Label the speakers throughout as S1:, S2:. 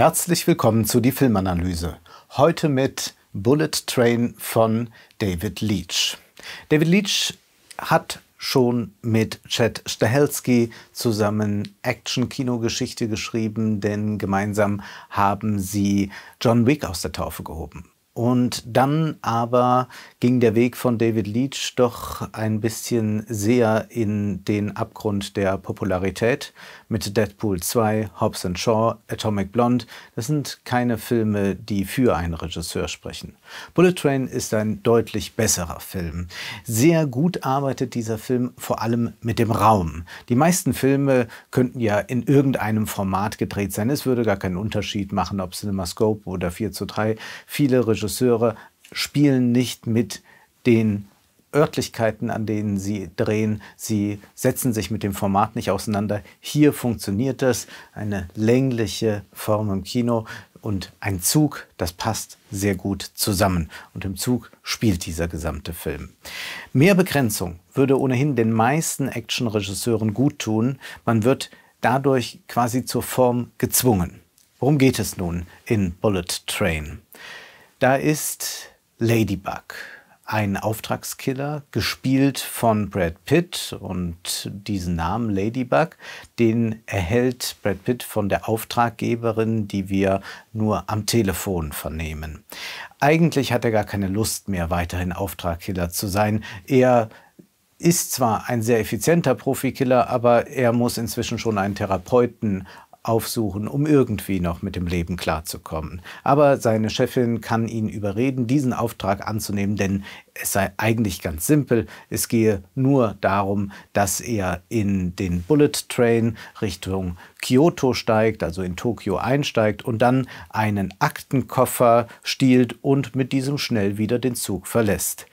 S1: Herzlich willkommen zu die Filmanalyse. Heute mit Bullet Train von David Leitch. David Leitch hat schon mit Chad Stahelski zusammen Action-Kinogeschichte geschrieben, denn gemeinsam haben sie John Wick aus der Taufe gehoben. Und dann aber ging der Weg von David Leitch doch ein bisschen sehr in den Abgrund der Popularität mit Deadpool 2, Hobbs Shaw, Atomic Blonde. Das sind keine Filme, die für einen Regisseur sprechen. Bullet Train ist ein deutlich besserer Film. Sehr gut arbeitet dieser Film vor allem mit dem Raum. Die meisten Filme könnten ja in irgendeinem Format gedreht sein. Es würde gar keinen Unterschied machen, ob CinemaScope oder 4 zu 3. Viele Regisseure spielen nicht mit den Örtlichkeiten, an denen sie drehen. Sie setzen sich mit dem Format nicht auseinander. Hier funktioniert es. Eine längliche Form im Kino und ein Zug, das passt sehr gut zusammen. Und im Zug spielt dieser gesamte Film. Mehr Begrenzung würde ohnehin den meisten Actionregisseuren gut tun. Man wird dadurch quasi zur Form gezwungen. Worum geht es nun in Bullet Train? Da ist Ladybug ein Auftragskiller, gespielt von Brad Pitt und diesen Namen Ladybug, den erhält Brad Pitt von der Auftraggeberin, die wir nur am Telefon vernehmen. Eigentlich hat er gar keine Lust mehr, weiterhin Auftragskiller zu sein. Er ist zwar ein sehr effizienter Profikiller, aber er muss inzwischen schon einen Therapeuten aufsuchen, um irgendwie noch mit dem Leben klarzukommen. Aber seine Chefin kann ihn überreden, diesen Auftrag anzunehmen, denn es sei eigentlich ganz simpel. Es gehe nur darum, dass er in den Bullet Train Richtung Kyoto steigt, also in Tokio einsteigt und dann einen Aktenkoffer stiehlt und mit diesem schnell wieder den Zug verlässt.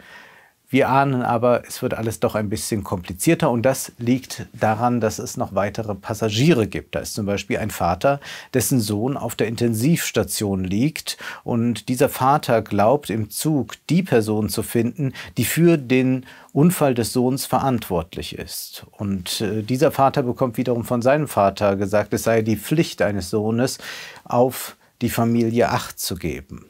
S1: Wir ahnen aber, es wird alles doch ein bisschen komplizierter und das liegt daran, dass es noch weitere Passagiere gibt. Da ist zum Beispiel ein Vater, dessen Sohn auf der Intensivstation liegt und dieser Vater glaubt im Zug die Person zu finden, die für den Unfall des Sohns verantwortlich ist. Und äh, dieser Vater bekommt wiederum von seinem Vater gesagt, es sei die Pflicht eines Sohnes, auf die Familie Acht zu geben.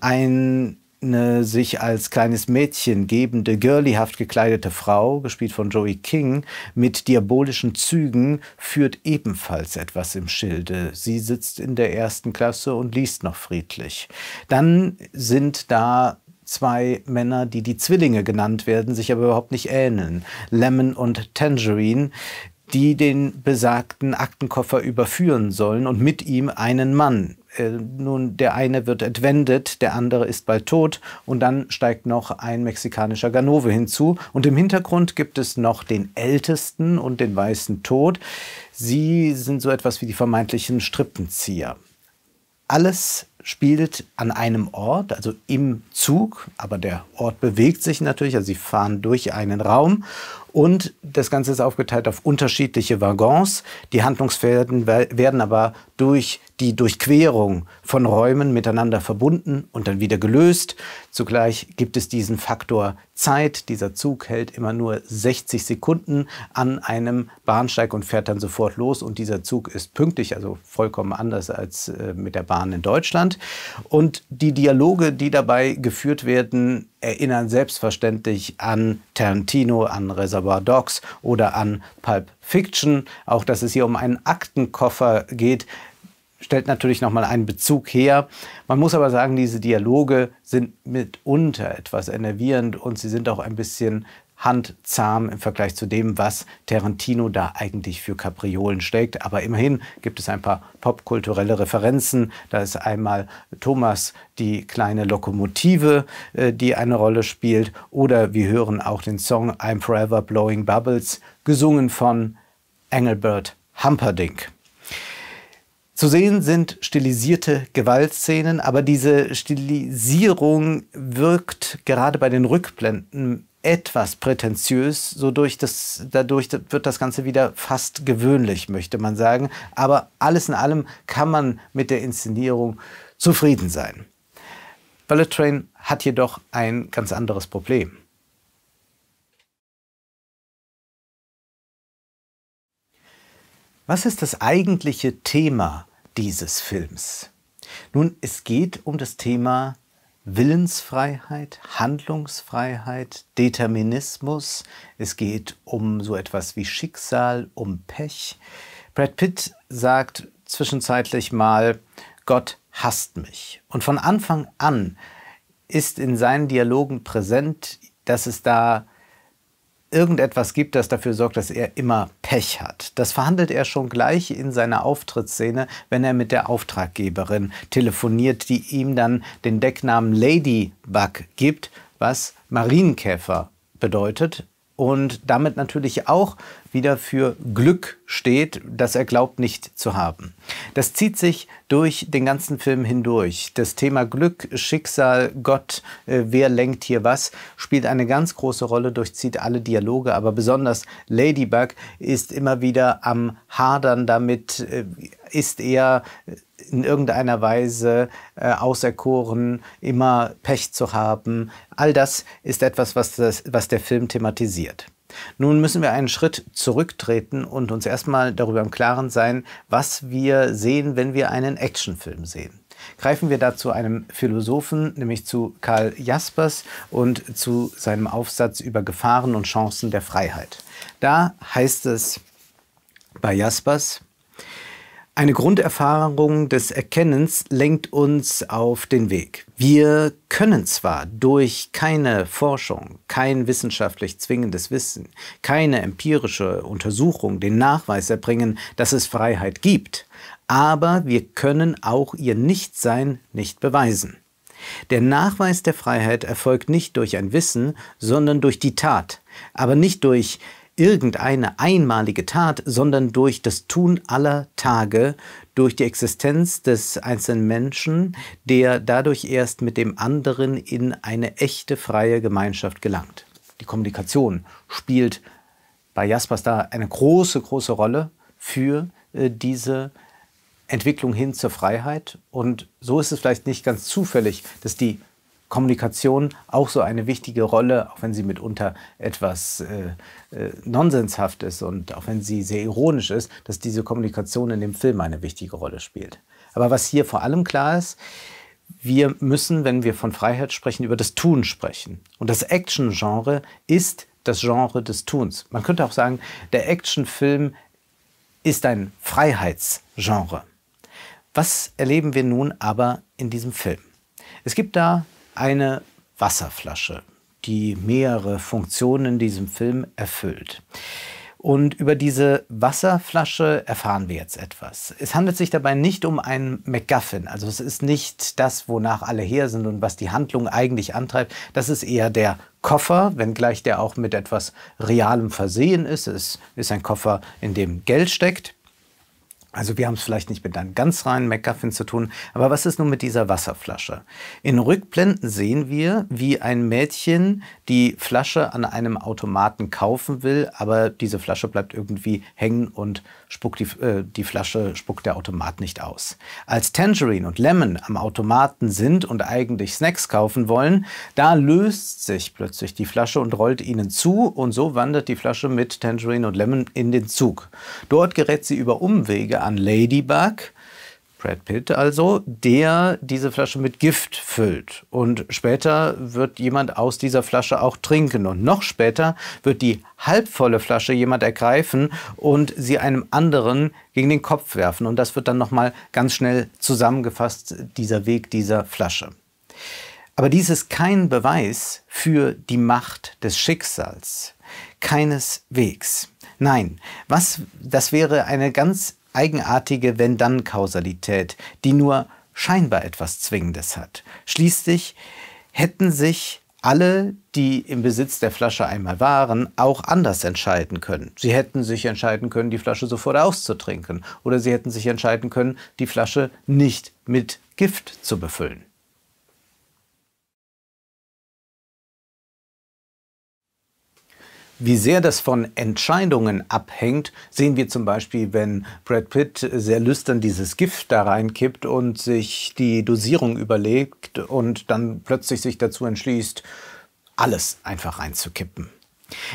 S1: Ein eine sich als kleines Mädchen gebende, girlyhaft gekleidete Frau, gespielt von Joey King, mit diabolischen Zügen, führt ebenfalls etwas im Schilde. Sie sitzt in der ersten Klasse und liest noch friedlich. Dann sind da zwei Männer, die die Zwillinge genannt werden, sich aber überhaupt nicht ähneln. Lemon und Tangerine, die den besagten Aktenkoffer überführen sollen und mit ihm einen Mann äh, nun der eine wird entwendet, der andere ist bald tot und dann steigt noch ein mexikanischer Ganove hinzu und im Hintergrund gibt es noch den Ältesten und den Weißen Tod. Sie sind so etwas wie die vermeintlichen Strippenzieher. Alles spielt an einem Ort, also im Zug, aber der Ort bewegt sich natürlich, also sie fahren durch einen Raum und das Ganze ist aufgeteilt auf unterschiedliche Waggons. Die Handlungsfelden werden aber durch die Durchquerung von Räumen miteinander verbunden und dann wieder gelöst. Zugleich gibt es diesen Faktor Zeit. Dieser Zug hält immer nur 60 Sekunden an einem Bahnsteig und fährt dann sofort los. Und dieser Zug ist pünktlich, also vollkommen anders als äh, mit der Bahn in Deutschland. Und die Dialoge, die dabei geführt werden, erinnern selbstverständlich an Tarantino, an Reservoir Dogs oder an Pulp Fiction. Auch dass es hier um einen Aktenkoffer geht, stellt natürlich nochmal einen Bezug her. Man muss aber sagen, diese Dialoge sind mitunter etwas enervierend und sie sind auch ein bisschen handzahm im Vergleich zu dem, was Tarantino da eigentlich für Kapriolen schlägt. Aber immerhin gibt es ein paar popkulturelle Referenzen. Da ist einmal Thomas die kleine Lokomotive, äh, die eine Rolle spielt. Oder wir hören auch den Song I'm Forever Blowing Bubbles, gesungen von Engelbert Humperdinck. Zu sehen sind stilisierte Gewaltszenen, aber diese Stilisierung wirkt gerade bei den Rückblenden etwas prätentiös, so durch das, dadurch wird das Ganze wieder fast gewöhnlich, möchte man sagen. Aber alles in allem kann man mit der Inszenierung zufrieden sein. Ballet Train hat jedoch ein ganz anderes Problem. Was ist das eigentliche Thema dieses Films? Nun, es geht um das Thema Willensfreiheit, Handlungsfreiheit, Determinismus. Es geht um so etwas wie Schicksal, um Pech. Brad Pitt sagt zwischenzeitlich mal, Gott hasst mich. Und von Anfang an ist in seinen Dialogen präsent, dass es da irgendetwas gibt, das dafür sorgt, dass er immer Pech hat. Das verhandelt er schon gleich in seiner Auftrittsszene, wenn er mit der Auftraggeberin telefoniert, die ihm dann den Decknamen Ladybug gibt, was Marienkäfer bedeutet und damit natürlich auch wieder für Glück steht, das er glaubt nicht zu haben. Das zieht sich durch den ganzen Film hindurch. Das Thema Glück, Schicksal, Gott, äh, wer lenkt hier was, spielt eine ganz große Rolle, durchzieht alle Dialoge, aber besonders Ladybug ist immer wieder am Hadern damit, äh, ist er in irgendeiner Weise äh, auserkoren, immer Pech zu haben. All das ist etwas, was, das, was der Film thematisiert. Nun müssen wir einen Schritt zurücktreten und uns erstmal darüber im Klaren sein, was wir sehen, wenn wir einen Actionfilm sehen. Greifen wir dazu einem Philosophen, nämlich zu Karl Jaspers und zu seinem Aufsatz über Gefahren und Chancen der Freiheit. Da heißt es bei Jaspers, eine Grunderfahrung des Erkennens lenkt uns auf den Weg. Wir können zwar durch keine Forschung, kein wissenschaftlich zwingendes Wissen, keine empirische Untersuchung den Nachweis erbringen, dass es Freiheit gibt, aber wir können auch ihr Nichtsein nicht beweisen. Der Nachweis der Freiheit erfolgt nicht durch ein Wissen, sondern durch die Tat, aber nicht durch irgendeine einmalige Tat, sondern durch das Tun aller Tage, durch die Existenz des einzelnen Menschen, der dadurch erst mit dem anderen in eine echte freie Gemeinschaft gelangt. Die Kommunikation spielt bei Jaspers da eine große, große Rolle für äh, diese Entwicklung hin zur Freiheit. Und so ist es vielleicht nicht ganz zufällig, dass die Kommunikation auch so eine wichtige Rolle, auch wenn sie mitunter etwas äh, äh, nonsenshaft ist und auch wenn sie sehr ironisch ist, dass diese Kommunikation in dem Film eine wichtige Rolle spielt. Aber was hier vor allem klar ist, wir müssen, wenn wir von Freiheit sprechen, über das Tun sprechen. Und das Action-Genre ist das Genre des Tuns. Man könnte auch sagen, der Actionfilm ist ein Freiheitsgenre. Was erleben wir nun aber in diesem Film? Es gibt da eine Wasserflasche, die mehrere Funktionen in diesem Film erfüllt. Und über diese Wasserflasche erfahren wir jetzt etwas. Es handelt sich dabei nicht um einen MacGuffin, also es ist nicht das, wonach alle her sind und was die Handlung eigentlich antreibt. Das ist eher der Koffer, wenngleich der auch mit etwas Realem versehen ist. Es ist ein Koffer, in dem Geld steckt. Also wir haben es vielleicht nicht mit einem ganz reinen McGuffin zu tun, aber was ist nun mit dieser Wasserflasche? In Rückblenden sehen wir, wie ein Mädchen die Flasche an einem Automaten kaufen will, aber diese Flasche bleibt irgendwie hängen und spuckt die, äh, die Flasche spuckt der Automat nicht aus. Als Tangerine und Lemon am Automaten sind und eigentlich Snacks kaufen wollen, da löst sich plötzlich die Flasche und rollt ihnen zu und so wandert die Flasche mit Tangerine und Lemon in den Zug. Dort gerät sie über Umwege an Ladybug, Brad Pitt also, der diese Flasche mit Gift füllt. Und später wird jemand aus dieser Flasche auch trinken. Und noch später wird die halbvolle Flasche jemand ergreifen und sie einem anderen gegen den Kopf werfen. Und das wird dann nochmal ganz schnell zusammengefasst, dieser Weg dieser Flasche. Aber dies ist kein Beweis für die Macht des Schicksals. Keineswegs. Nein, was, das wäre eine ganz eigenartige Wenn-Dann-Kausalität, die nur scheinbar etwas Zwingendes hat. Schließlich hätten sich alle, die im Besitz der Flasche einmal waren, auch anders entscheiden können. Sie hätten sich entscheiden können, die Flasche sofort auszutrinken oder sie hätten sich entscheiden können, die Flasche nicht mit Gift zu befüllen. Wie sehr das von Entscheidungen abhängt, sehen wir zum Beispiel, wenn Brad Pitt sehr lüstern dieses Gift da reinkippt und sich die Dosierung überlegt und dann plötzlich sich dazu entschließt, alles einfach reinzukippen.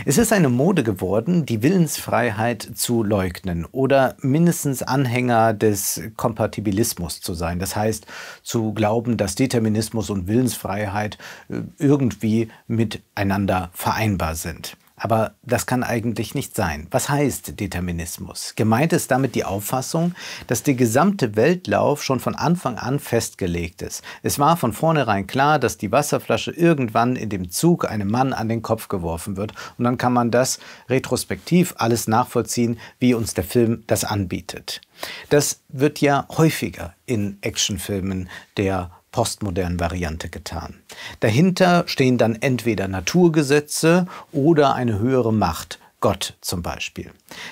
S1: Es ist eine Mode geworden, die Willensfreiheit zu leugnen oder mindestens Anhänger des Kompatibilismus zu sein. Das heißt, zu glauben, dass Determinismus und Willensfreiheit äh, irgendwie miteinander vereinbar sind. Aber das kann eigentlich nicht sein. Was heißt Determinismus? Gemeint ist damit die Auffassung, dass der gesamte Weltlauf schon von Anfang an festgelegt ist. Es war von vornherein klar, dass die Wasserflasche irgendwann in dem Zug einem Mann an den Kopf geworfen wird. Und dann kann man das retrospektiv alles nachvollziehen, wie uns der Film das anbietet. Das wird ja häufiger in Actionfilmen der postmodernen Variante getan. Dahinter stehen dann entweder Naturgesetze oder eine höhere Macht. Gott zum Beispiel.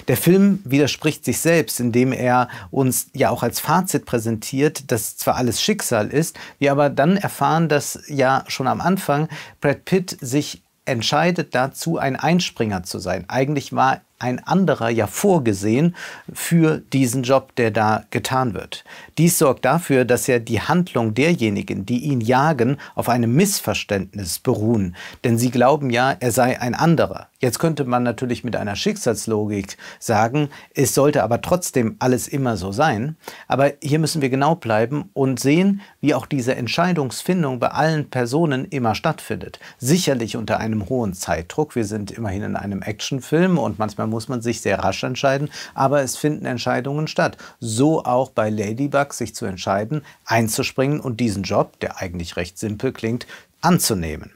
S1: Der Film widerspricht sich selbst, indem er uns ja auch als Fazit präsentiert, dass zwar alles Schicksal ist, wir aber dann erfahren, dass ja schon am Anfang Brad Pitt sich entscheidet dazu, ein Einspringer zu sein. Eigentlich war ein anderer ja vorgesehen für diesen Job, der da getan wird. Dies sorgt dafür, dass ja die Handlung derjenigen, die ihn jagen, auf einem Missverständnis beruhen, denn sie glauben ja, er sei ein anderer. Jetzt könnte man natürlich mit einer Schicksalslogik sagen, es sollte aber trotzdem alles immer so sein. Aber hier müssen wir genau bleiben und sehen, wie auch diese Entscheidungsfindung bei allen Personen immer stattfindet. Sicherlich unter einem hohen Zeitdruck. Wir sind immerhin in einem Actionfilm und manchmal muss man sich sehr rasch entscheiden, aber es finden Entscheidungen statt. So auch bei Ladybug sich zu entscheiden, einzuspringen und diesen Job, der eigentlich recht simpel klingt, anzunehmen.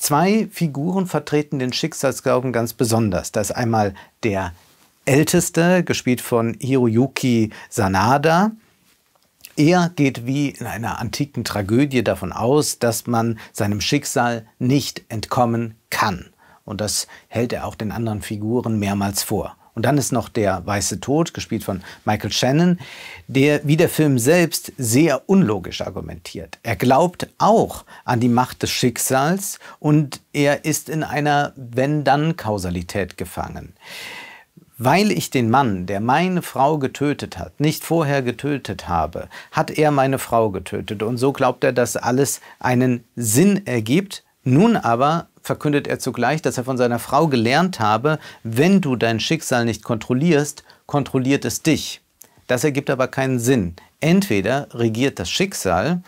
S1: Zwei Figuren vertreten den Schicksalsglauben ganz besonders. Das ist einmal der Älteste, gespielt von Hiroyuki Sanada. Er geht wie in einer antiken Tragödie davon aus, dass man seinem Schicksal nicht entkommen kann. Und das hält er auch den anderen Figuren mehrmals vor. Und dann ist noch der Weiße Tod, gespielt von Michael Shannon, der wie der Film selbst sehr unlogisch argumentiert. Er glaubt auch an die Macht des Schicksals und er ist in einer Wenn-Dann-Kausalität gefangen. Weil ich den Mann, der meine Frau getötet hat, nicht vorher getötet habe, hat er meine Frau getötet. Und so glaubt er, dass alles einen Sinn ergibt, nun aber verkündet er zugleich, dass er von seiner Frau gelernt habe, wenn du dein Schicksal nicht kontrollierst, kontrolliert es dich. Das ergibt aber keinen Sinn. Entweder regiert das Schicksal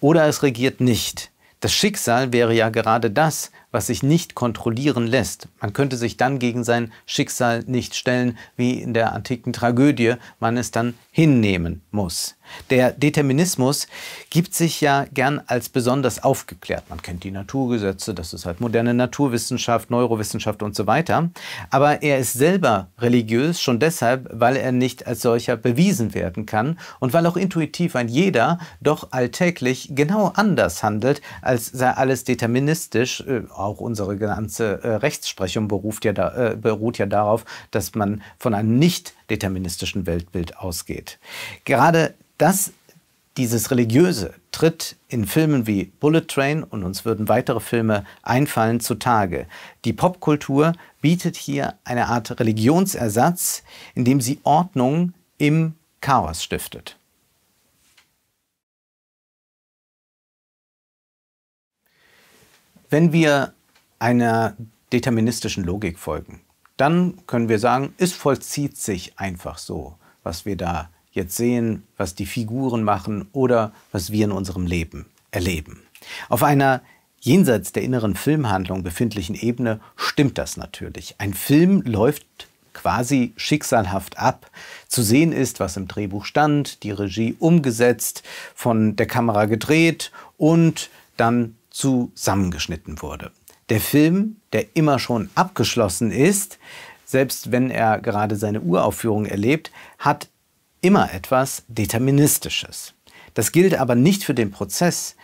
S1: oder es regiert nicht. Das Schicksal wäre ja gerade das, was sich nicht kontrollieren lässt. Man könnte sich dann gegen sein Schicksal nicht stellen, wie in der antiken Tragödie man es dann hinnehmen muss. Der Determinismus gibt sich ja gern als besonders aufgeklärt. Man kennt die Naturgesetze, das ist halt moderne Naturwissenschaft, Neurowissenschaft und so weiter. Aber er ist selber religiös schon deshalb, weil er nicht als solcher bewiesen werden kann und weil auch intuitiv ein jeder doch alltäglich genau anders handelt, als sei alles deterministisch. Äh, auch unsere ganze äh, Rechtsprechung beruft ja da, äh, beruht ja darauf, dass man von einem nicht deterministischen Weltbild ausgeht. Gerade das, dieses Religiöse, tritt in Filmen wie Bullet Train und uns würden weitere Filme einfallen zutage. Die Popkultur bietet hier eine Art Religionsersatz, indem sie Ordnung im Chaos stiftet. Wenn wir einer deterministischen Logik folgen, dann können wir sagen, es vollzieht sich einfach so, was wir da jetzt sehen, was die Figuren machen oder was wir in unserem Leben erleben. Auf einer jenseits der inneren Filmhandlung befindlichen Ebene stimmt das natürlich. Ein Film läuft quasi schicksalhaft ab. Zu sehen ist, was im Drehbuch stand, die Regie umgesetzt, von der Kamera gedreht und dann zusammengeschnitten wurde der Film, der immer schon abgeschlossen ist, selbst wenn er gerade seine Uraufführung erlebt, hat immer etwas Deterministisches. Das gilt aber nicht für den Prozess,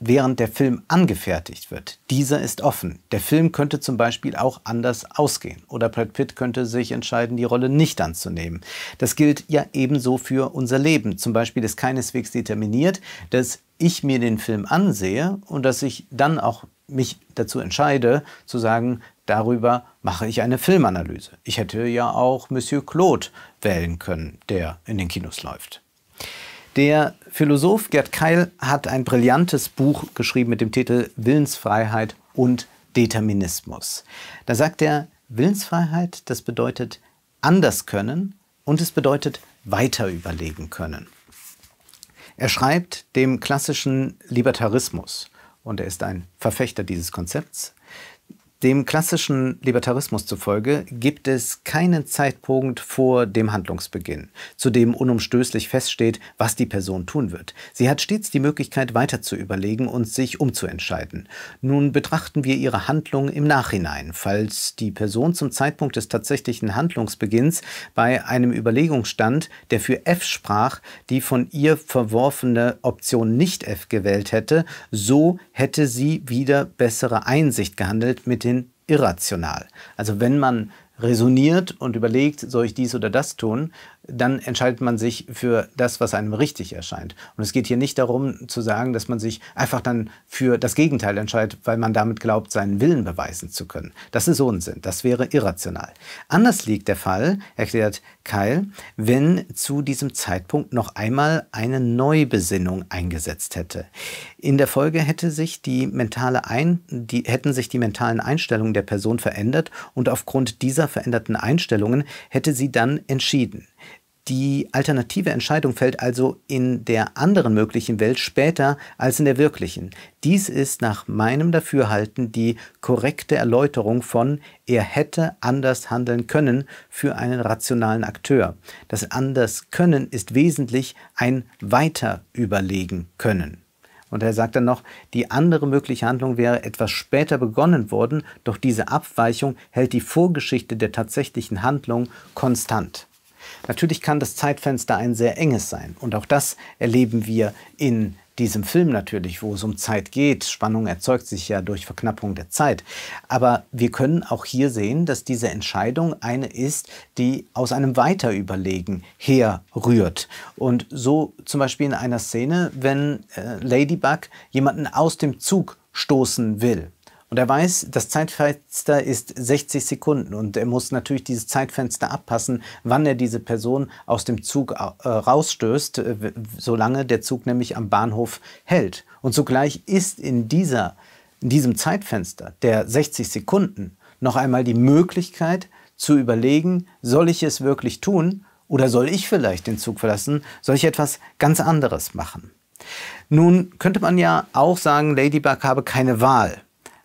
S1: während der Film angefertigt wird. Dieser ist offen. Der Film könnte zum Beispiel auch anders ausgehen. Oder Brad Pitt könnte sich entscheiden, die Rolle nicht anzunehmen. Das gilt ja ebenso für unser Leben. Zum Beispiel ist keineswegs determiniert, dass ich mir den Film ansehe und dass ich dann auch mich dazu entscheide, zu sagen, darüber mache ich eine Filmanalyse. Ich hätte ja auch Monsieur Claude wählen können, der in den Kinos läuft. Der Philosoph Gerd Keil hat ein brillantes Buch geschrieben mit dem Titel Willensfreiheit und Determinismus. Da sagt er, Willensfreiheit, das bedeutet anders können und es bedeutet weiter überlegen können. Er schreibt dem klassischen Libertarismus, und er ist ein Verfechter dieses Konzepts. Dem klassischen Libertarismus zufolge gibt es keinen Zeitpunkt vor dem Handlungsbeginn, zu dem unumstößlich feststeht, was die Person tun wird. Sie hat stets die Möglichkeit, weiter zu überlegen und sich umzuentscheiden. Nun betrachten wir ihre Handlung im Nachhinein. Falls die Person zum Zeitpunkt des tatsächlichen Handlungsbeginns bei einem Überlegungsstand, der für F sprach, die von ihr verworfene Option nicht F gewählt hätte, so hätte sie wieder bessere Einsicht gehandelt mit den irrational. Also wenn man resoniert und überlegt, soll ich dies oder das tun, dann entscheidet man sich für das, was einem richtig erscheint. Und es geht hier nicht darum zu sagen, dass man sich einfach dann für das Gegenteil entscheidet, weil man damit glaubt, seinen Willen beweisen zu können. Das ist Unsinn, das wäre irrational. Anders liegt der Fall, erklärt Keil, wenn zu diesem Zeitpunkt noch einmal eine Neubesinnung eingesetzt hätte. In der Folge hätte sich die mentale Ein die, hätten sich die mentalen Einstellungen der Person verändert und aufgrund dieser dieser veränderten Einstellungen hätte sie dann entschieden. Die alternative Entscheidung fällt also in der anderen möglichen Welt später als in der wirklichen. Dies ist nach meinem Dafürhalten die korrekte Erläuterung von er hätte anders handeln können für einen rationalen Akteur. Das anders können ist wesentlich ein weiter überlegen können. Und er sagt dann noch, die andere mögliche Handlung wäre etwas später begonnen worden, doch diese Abweichung hält die Vorgeschichte der tatsächlichen Handlung konstant. Natürlich kann das Zeitfenster ein sehr enges sein und auch das erleben wir in diesem Film natürlich, wo es um Zeit geht. Spannung erzeugt sich ja durch Verknappung der Zeit. Aber wir können auch hier sehen, dass diese Entscheidung eine ist, die aus einem Weiterüberlegen herrührt. Und so zum Beispiel in einer Szene, wenn äh, Ladybug jemanden aus dem Zug stoßen will. Und er weiß, das Zeitfenster ist 60 Sekunden und er muss natürlich dieses Zeitfenster abpassen, wann er diese Person aus dem Zug äh, rausstößt, äh, solange der Zug nämlich am Bahnhof hält. Und zugleich ist in, dieser, in diesem Zeitfenster der 60 Sekunden noch einmal die Möglichkeit zu überlegen, soll ich es wirklich tun oder soll ich vielleicht den Zug verlassen, soll ich etwas ganz anderes machen. Nun könnte man ja auch sagen, Ladybug habe keine Wahl.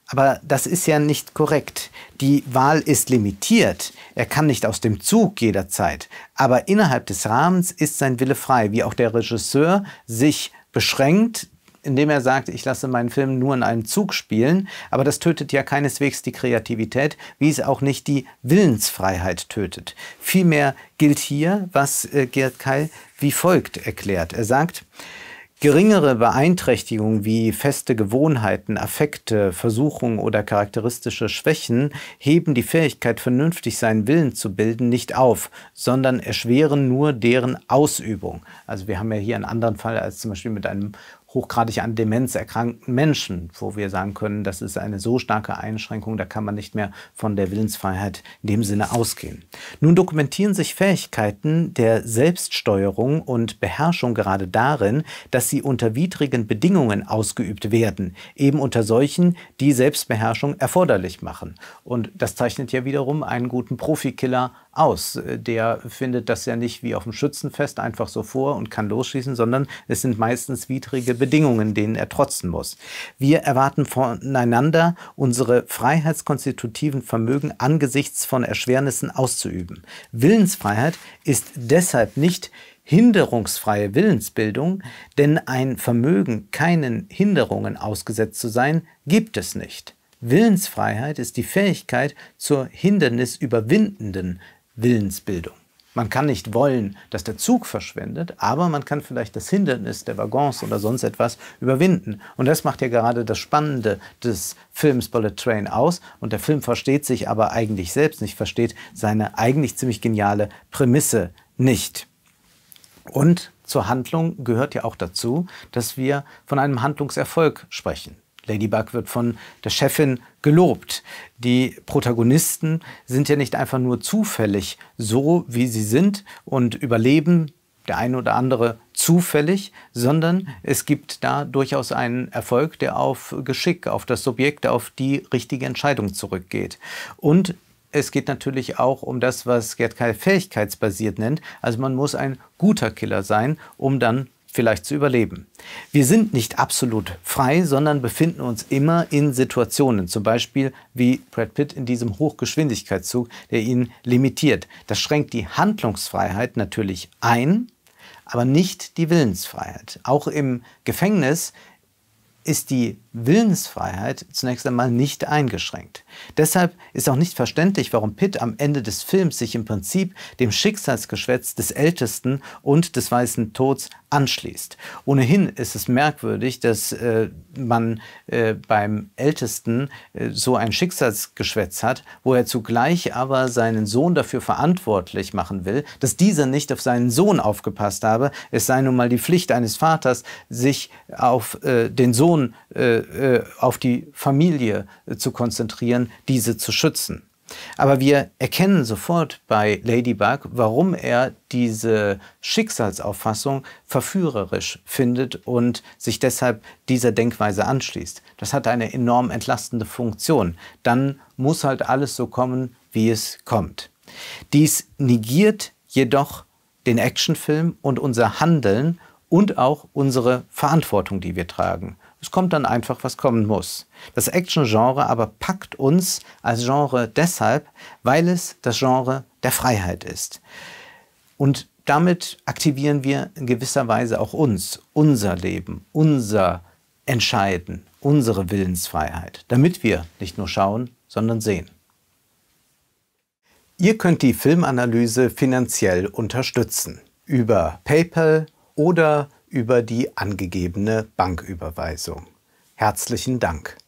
S1: Aber das ist ja nicht korrekt. Die Wahl ist limitiert. Er kann nicht aus dem Zug jederzeit. Aber innerhalb des Rahmens ist sein Wille frei, wie auch der Regisseur sich beschränkt, indem er sagt, ich lasse meinen Film nur in einem Zug spielen. Aber das tötet ja keineswegs die Kreativität, wie es auch nicht die Willensfreiheit tötet. Vielmehr gilt hier, was äh, Gerd Keil wie folgt erklärt. Er sagt, Geringere Beeinträchtigungen wie feste Gewohnheiten, Affekte, Versuchungen oder charakteristische Schwächen heben die Fähigkeit, vernünftig seinen Willen zu bilden, nicht auf, sondern erschweren nur deren Ausübung. Also wir haben ja hier einen anderen Fall als zum Beispiel mit einem hochgradig an Demenz erkrankten Menschen, wo wir sagen können, das ist eine so starke Einschränkung, da kann man nicht mehr von der Willensfreiheit in dem Sinne ausgehen. Nun dokumentieren sich Fähigkeiten der Selbststeuerung und Beherrschung gerade darin, dass sie unter widrigen Bedingungen ausgeübt werden, eben unter solchen, die Selbstbeherrschung erforderlich machen. Und das zeichnet ja wiederum einen guten Profikiller aus. Der findet das ja nicht wie auf dem Schützenfest einfach so vor und kann losschießen, sondern es sind meistens widrige Bedingungen, denen er trotzen muss. Wir erwarten voneinander, unsere freiheitskonstitutiven Vermögen angesichts von Erschwernissen auszuüben. Willensfreiheit ist deshalb nicht hinderungsfreie Willensbildung, denn ein Vermögen, keinen Hinderungen ausgesetzt zu sein, gibt es nicht. Willensfreiheit ist die Fähigkeit zur hindernisüberwindenden Willensbildung. Man kann nicht wollen, dass der Zug verschwindet, aber man kann vielleicht das Hindernis der Waggons oder sonst etwas überwinden. Und das macht ja gerade das Spannende des Films Bullet Train aus. Und der Film versteht sich aber eigentlich selbst nicht, versteht seine eigentlich ziemlich geniale Prämisse nicht. Und zur Handlung gehört ja auch dazu, dass wir von einem Handlungserfolg sprechen. Ladybug wird von der Chefin gelobt. Die Protagonisten sind ja nicht einfach nur zufällig so, wie sie sind und überleben der eine oder andere zufällig, sondern es gibt da durchaus einen Erfolg, der auf Geschick, auf das Subjekt, auf die richtige Entscheidung zurückgeht. Und es geht natürlich auch um das, was Gerd Keil fähigkeitsbasiert nennt. Also man muss ein guter Killer sein, um dann vielleicht zu überleben. Wir sind nicht absolut frei, sondern befinden uns immer in Situationen, zum Beispiel wie Brad Pitt in diesem Hochgeschwindigkeitszug, der ihn limitiert. Das schränkt die Handlungsfreiheit natürlich ein, aber nicht die Willensfreiheit. Auch im Gefängnis ist die Willensfreiheit zunächst einmal nicht eingeschränkt. Deshalb ist auch nicht verständlich, warum Pitt am Ende des Films sich im Prinzip dem Schicksalsgeschwätz des Ältesten und des Weißen Tods anschließt. Ohnehin ist es merkwürdig, dass äh, man äh, beim Ältesten äh, so ein Schicksalsgeschwätz hat, wo er zugleich aber seinen Sohn dafür verantwortlich machen will, dass dieser nicht auf seinen Sohn aufgepasst habe. Es sei nun mal die Pflicht eines Vaters, sich auf äh, den Sohn äh, äh, auf die Familie äh, zu konzentrieren, diese zu schützen. Aber wir erkennen sofort bei Ladybug, warum er diese Schicksalsauffassung verführerisch findet und sich deshalb dieser Denkweise anschließt. Das hat eine enorm entlastende Funktion. Dann muss halt alles so kommen, wie es kommt. Dies negiert jedoch den Actionfilm und unser Handeln und auch unsere Verantwortung, die wir tragen. Es kommt dann einfach, was kommen muss. Das Action-Genre aber packt uns als Genre deshalb, weil es das Genre der Freiheit ist. Und damit aktivieren wir in gewisser Weise auch uns, unser Leben, unser Entscheiden, unsere Willensfreiheit, damit wir nicht nur schauen, sondern sehen. Ihr könnt die Filmanalyse finanziell unterstützen über PayPal oder über die angegebene Banküberweisung. Herzlichen Dank.